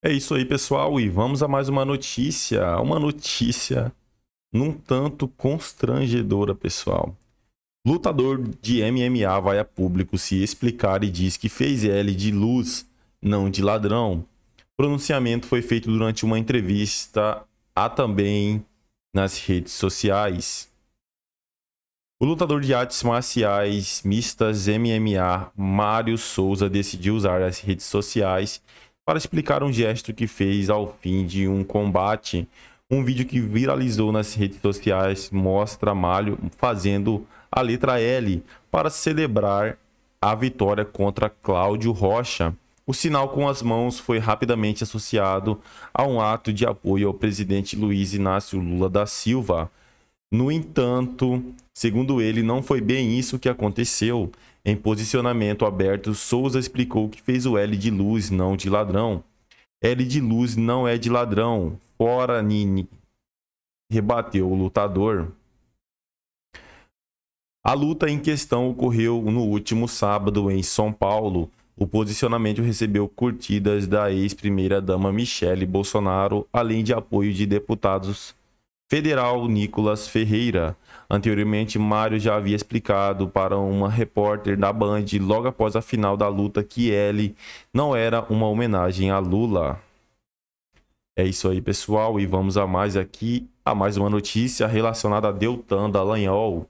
É isso aí, pessoal, e vamos a mais uma notícia. Uma notícia num tanto constrangedora, pessoal. Lutador de MMA vai a público se explicar e diz que fez L de luz, não de ladrão. pronunciamento foi feito durante uma entrevista a também nas redes sociais. O lutador de artes marciais mistas MMA, Mário Souza, decidiu usar as redes sociais para explicar um gesto que fez ao fim de um combate. Um vídeo que viralizou nas redes sociais mostra Malho fazendo a letra L para celebrar a vitória contra Cláudio Rocha. O sinal com as mãos foi rapidamente associado a um ato de apoio ao presidente Luiz Inácio Lula da Silva, no entanto, segundo ele, não foi bem isso que aconteceu. Em posicionamento aberto, Souza explicou que fez o L de luz, não de ladrão. L de luz não é de ladrão. Fora, Nini. Rebateu o lutador. A luta em questão ocorreu no último sábado em São Paulo. O posicionamento recebeu curtidas da ex-primeira-dama Michele Bolsonaro, além de apoio de deputados federal Nicolas Ferreira. Anteriormente, Mário já havia explicado para uma repórter da Band logo após a final da luta que ele não era uma homenagem a Lula. É isso aí, pessoal, e vamos a mais aqui, a mais uma notícia relacionada a Deltan Dallagnol.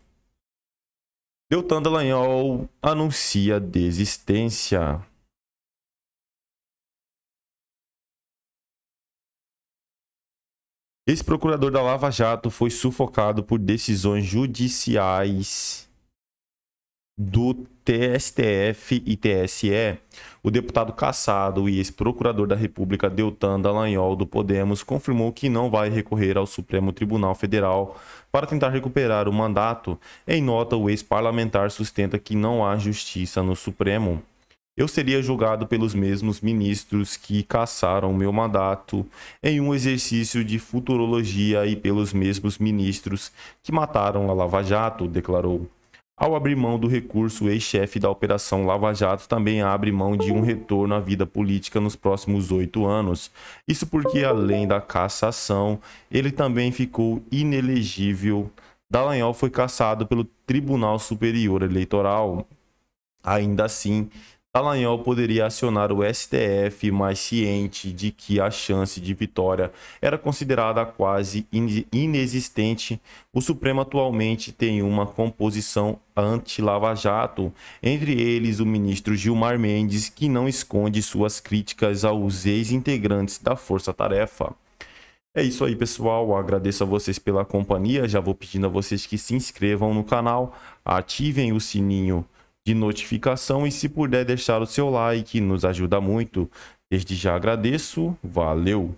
Deltan Dallagnol anuncia desistência. Esse procurador da Lava Jato foi sufocado por decisões judiciais do TSTF e TSE. O deputado cassado e ex-procurador da República Deltan Dallagnol do Podemos confirmou que não vai recorrer ao Supremo Tribunal Federal para tentar recuperar o mandato. Em nota, o ex-parlamentar sustenta que não há justiça no Supremo eu seria julgado pelos mesmos ministros que cassaram meu mandato em um exercício de futurologia e pelos mesmos ministros que mataram a Lava Jato, declarou. Ao abrir mão do recurso, o ex-chefe da Operação Lava Jato também abre mão de um retorno à vida política nos próximos oito anos. Isso porque, além da cassação, ele também ficou inelegível. Dallagnol foi cassado pelo Tribunal Superior Eleitoral. Ainda assim, Dallagnol poderia acionar o STF, mas ciente de que a chance de vitória era considerada quase inexistente, o Supremo atualmente tem uma composição anti-Lava Jato, entre eles o ministro Gilmar Mendes, que não esconde suas críticas aos ex-integrantes da Força Tarefa. É isso aí, pessoal. Agradeço a vocês pela companhia. Já vou pedindo a vocês que se inscrevam no canal, ativem o sininho de notificação e se puder deixar o seu like, nos ajuda muito. Desde já agradeço, valeu!